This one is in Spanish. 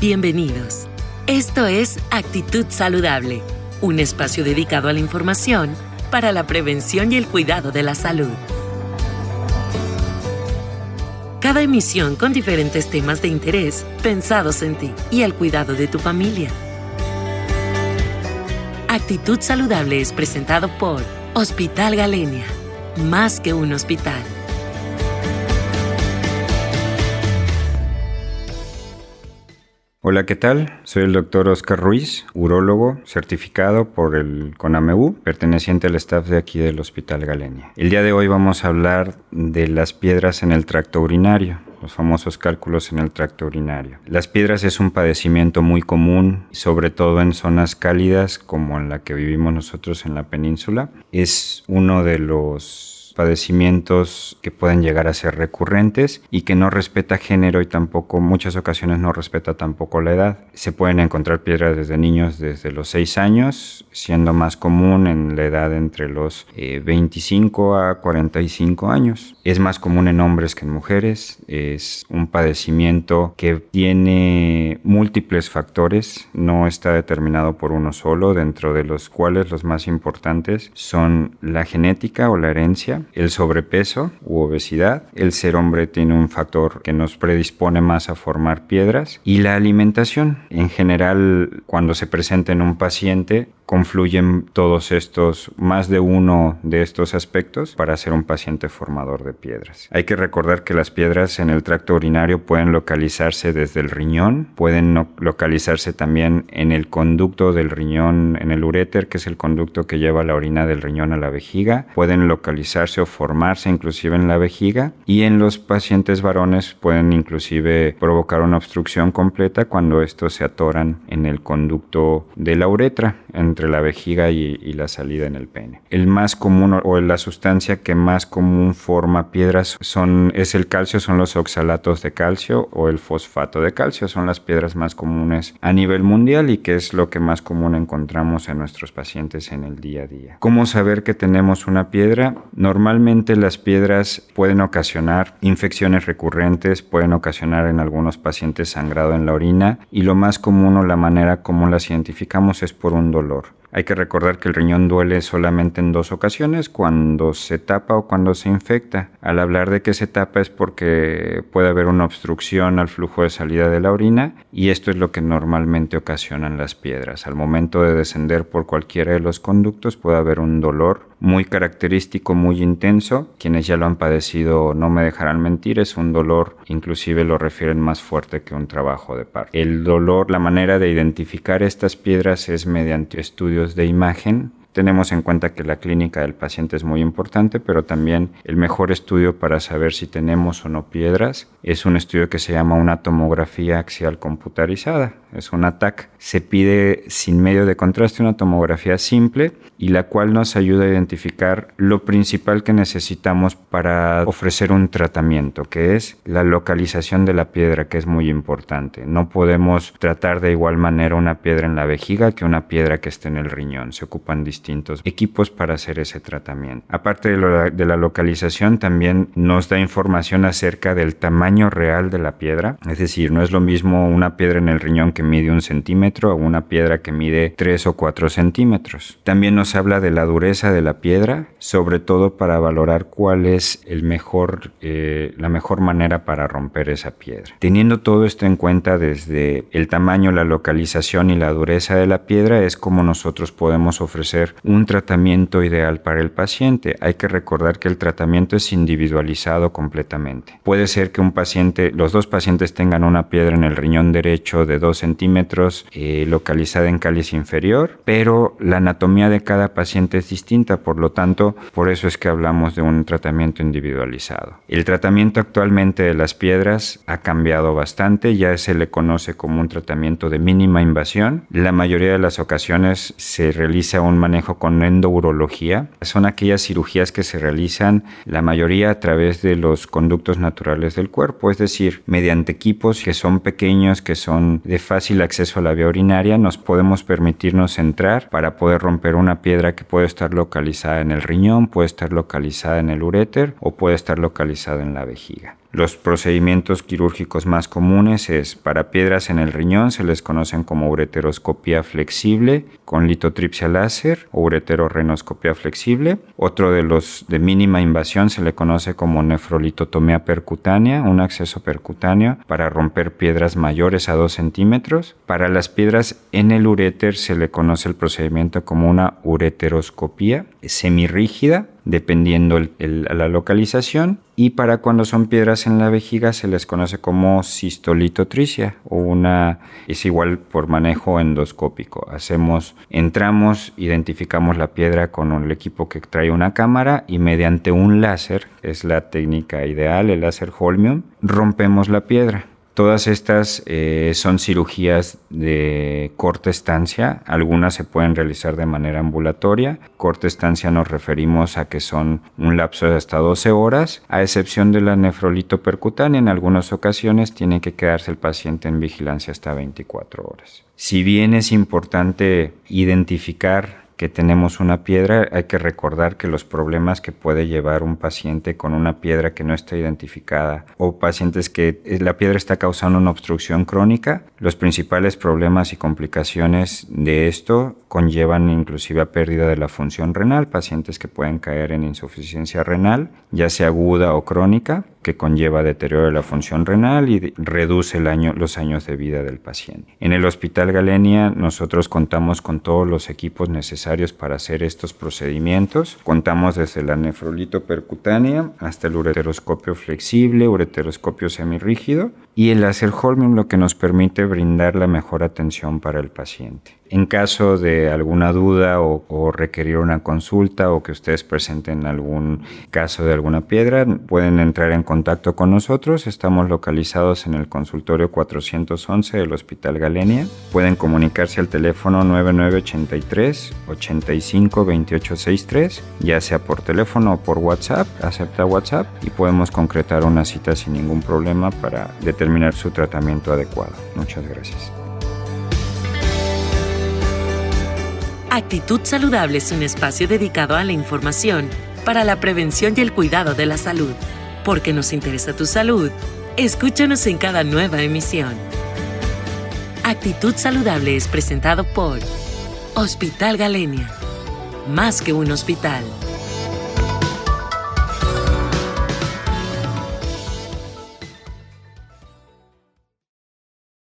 Bienvenidos. Esto es Actitud Saludable, un espacio dedicado a la información para la prevención y el cuidado de la salud. Cada emisión con diferentes temas de interés pensados en ti y el cuidado de tu familia. Actitud Saludable es presentado por Hospital Galenia, más que un hospital. Hola, ¿qué tal? Soy el doctor Oscar Ruiz, urólogo certificado por el CONAMEU, perteneciente al staff de aquí del Hospital Galenia. El día de hoy vamos a hablar de las piedras en el tracto urinario los famosos cálculos en el tracto urinario. Las piedras es un padecimiento muy común, sobre todo en zonas cálidas como en la que vivimos nosotros en la península. Es uno de los padecimientos que pueden llegar a ser recurrentes y que no respeta género y tampoco muchas ocasiones no respeta tampoco la edad. Se pueden encontrar piedras desde niños desde los 6 años, siendo más común en la edad entre los 25 eh, a 45 años. Es más común en hombres que en mujeres, es un padecimiento que tiene múltiples factores, no está determinado por uno solo, dentro de los cuales los más importantes son la genética o la herencia, el sobrepeso u obesidad, el ser hombre tiene un factor que nos predispone más a formar piedras y la alimentación. En general, cuando se presenta en un paciente, confluyen todos estos, más de uno de estos aspectos para ser un paciente formador de piedras. Hay que recordar que las piedras en el tracto urinario pueden localizarse desde el riñón, pueden localizarse también en el conducto del riñón, en el uréter, que es el conducto que lleva la orina del riñón a la vejiga, pueden localizarse o formarse inclusive en la vejiga y en los pacientes varones pueden inclusive provocar una obstrucción completa cuando estos se atoran en el conducto de la uretra entre la vejiga y, la salida en el pene. El más común o la sustancia que más común forma piedras son, es el calcio, son los oxalatos de calcio o el fosfato de calcio, son las piedras más comunes a nivel mundial y que es lo que más común encontramos en nuestros pacientes en el día a día. ¿Cómo saber que tenemos una piedra? Normalmente las piedras pueden ocasionar infecciones recurrentes, pueden ocasionar en algunos pacientes sangrado en la orina y lo más común o la manera como las identificamos es por un dolor. Hay que recordar que el riñón duele solamente en dos ocasiones, cuando se tapa o cuando se infecta. Al hablar de que se tapa es porque puede haber una obstrucción al flujo de salida de la orina y esto es lo que normalmente ocasionan las piedras. Al momento de descender por cualquiera de los conductos puede haber un dolor muy característico, muy intenso. Quienes ya lo han padecido no me dejarán mentir, es un dolor, inclusive lo refieren más fuerte que un trabajo de par. El dolor, la manera de identificar estas piedras es mediante estudios de imagen tenemos en cuenta que la clínica del paciente es muy importante, pero también el mejor estudio para saber si tenemos o no piedras es un estudio que se llama una tomografía axial computarizada. Es un ATAC. Se pide sin medio de contraste una tomografía simple y la cual nos ayuda a identificar lo principal que necesitamos para ofrecer un tratamiento, que es la localización de la piedra, que es muy importante. No podemos tratar de igual manera una piedra en la vejiga que una piedra que esté en el riñón. Se ocupan distintos equipos para hacer ese tratamiento. Aparte de, la localización, también nos da información acerca del tamaño real de la piedra, es decir, no es lo mismo una piedra en el riñón que mide un centímetro o una piedra que mide tres o cuatro centímetros. También nos habla de la dureza de la piedra, sobre todo para valorar cuál es el mejor, eh, la mejor manera para romper esa piedra. Teniendo todo esto en cuenta desde el tamaño, la localización y la dureza de la piedra es como nosotros podemos ofrecer un tratamiento ideal para el paciente. Hay que recordar que el tratamiento es individualizado completamente. Puede ser que un paciente, los dos pacientes tengan una piedra en el riñón derecho de 2 centímetros eh, localizada en cáliz inferior, pero la anatomía de cada paciente es distinta, por lo tanto, por eso es que hablamos de un tratamiento individualizado. El tratamiento actualmente de las piedras ha cambiado bastante, ya se le conoce como un tratamiento de mínima invasión. La mayoría de las ocasiones se realiza un manejo con endourología. Son aquellas cirugías que se realizan la mayoría a través de los conductos naturales del cuerpo, es decir, mediante equipos que son pequeños, que son de fácil acceso a la vía urinaria, nos podemos permitirnos entrar para poder romper una piedra piedra que puede estar localizada en el riñón, puede estar localizada en el uréter o puede estar localizada en la vejiga. Los procedimientos quirúrgicos más comunes es para piedras en el riñón se les conocen como ureteroscopía flexible con litotripsia láser o ureterorrenoscopía flexible. Otro de los de mínima invasión se le conoce como nefrolitotomía percutánea, un acceso percutáneo para romper piedras mayores a 2 centímetros. Para las piedras en el ureter se le conoce el procedimiento como una ureteroscopía semirrígida dependiendo la localización y para cuando son piedras en la vejiga se les conoce como sistolitotricia o una es igual por manejo endoscópico. Hacemos entramos, identificamos la piedra con el equipo que trae una cámara y mediante un láser, es la técnica ideal, el láser Holmium, rompemos la piedra Todas estas eh, son cirugías de corta estancia, algunas se pueden realizar de manera ambulatoria. Corta estancia nos referimos a que son un lapso de hasta 12 horas, a excepción de la nefrolito percutánea, en algunas ocasiones tiene que quedarse el paciente en vigilancia hasta 24 horas. Si bien es importante identificar que tenemos una piedra, hay que recordar que los problemas que puede llevar un paciente con una piedra que no está identificada o pacientes que eh, la piedra está causando una obstrucción crónica, los principales problemas y complicaciones de esto conllevan inclusive a pérdida de la función renal, pacientes que pueden caer en insuficiencia renal, ya sea aguda o crónica, que conlleva deterioro de la función renal y reduce los años de vida del paciente. En el Hospital Galenia nosotros contamos con todos los equipos necesarios para hacer estos procedimientos. Contamos desde la nefrolito percutánea hasta el ureteroscopio flexible, ureteroscopio semirrígido y el hacer Holmium lo que nos permite brindar la mejor atención para el paciente. En caso de alguna duda o, requerir una consulta o que ustedes presenten algún caso de alguna piedra, pueden entrar en contacto con nosotros. Estamos localizados en el consultorio 411 del Hospital Galenia. Pueden comunicarse al teléfono 9983 85 ya sea por teléfono o por WhatsApp. Acepta WhatsApp y podemos concretar una cita sin ningún problema para determinar su tratamiento adecuado. Muchas gracias. Actitud Saludable es un espacio dedicado a la información para la prevención y el cuidado de la salud. Porque nos interesa tu salud, escúchanos en cada nueva emisión. Actitud Saludable es presentado por Hospital Galenia. Más que un hospital.